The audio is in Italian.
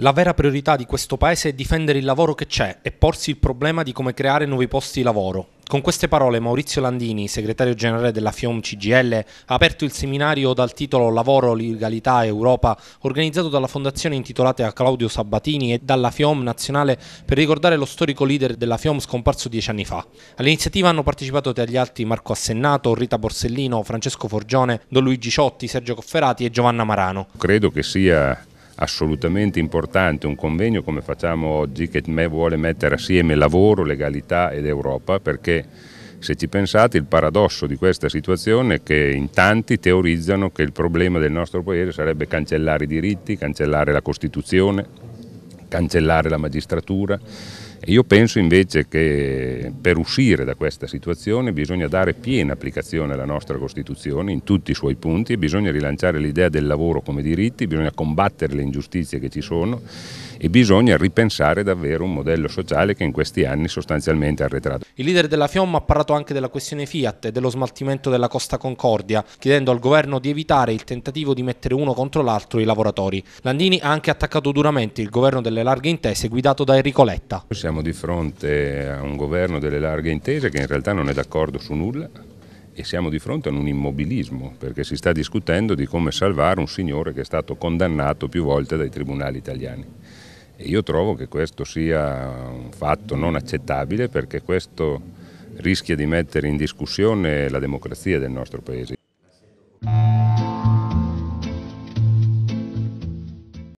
La vera priorità di questo Paese è difendere il lavoro che c'è e porsi il problema di come creare nuovi posti di lavoro. Con queste parole Maurizio Landini, segretario generale della FIOM CGL, ha aperto il seminario dal titolo Lavoro, Legalità, Europa, organizzato dalla fondazione intitolata a Claudio Sabatini e dalla FIOM nazionale per ricordare lo storico leader della FIOM scomparso dieci anni fa. All'iniziativa hanno partecipato tra gli altri Marco Assennato, Rita Borsellino, Francesco Forgione, Don Luigi Ciotti, Sergio Cofferati e Giovanna Marano. Credo che sia assolutamente importante un convegno come facciamo oggi che vuole mettere assieme lavoro, legalità ed Europa perché se ci pensate il paradosso di questa situazione è che in tanti teorizzano che il problema del nostro paese sarebbe cancellare i diritti, cancellare la Costituzione, cancellare la magistratura io penso invece che per uscire da questa situazione bisogna dare piena applicazione alla nostra Costituzione in tutti i suoi punti, bisogna rilanciare l'idea del lavoro come diritti, bisogna combattere le ingiustizie che ci sono e bisogna ripensare davvero un modello sociale che in questi anni sostanzialmente è arretrato. Il leader della FIOM ha parlato anche della questione Fiat e dello smaltimento della Costa Concordia, chiedendo al governo di evitare il tentativo di mettere uno contro l'altro i lavoratori. Landini ha anche attaccato duramente il governo delle larghe intese guidato da Enrico Letta. Siamo siamo di fronte a un governo delle larghe intese che in realtà non è d'accordo su nulla e siamo di fronte a un immobilismo perché si sta discutendo di come salvare un signore che è stato condannato più volte dai tribunali italiani. E io trovo che questo sia un fatto non accettabile perché questo rischia di mettere in discussione la democrazia del nostro Paese.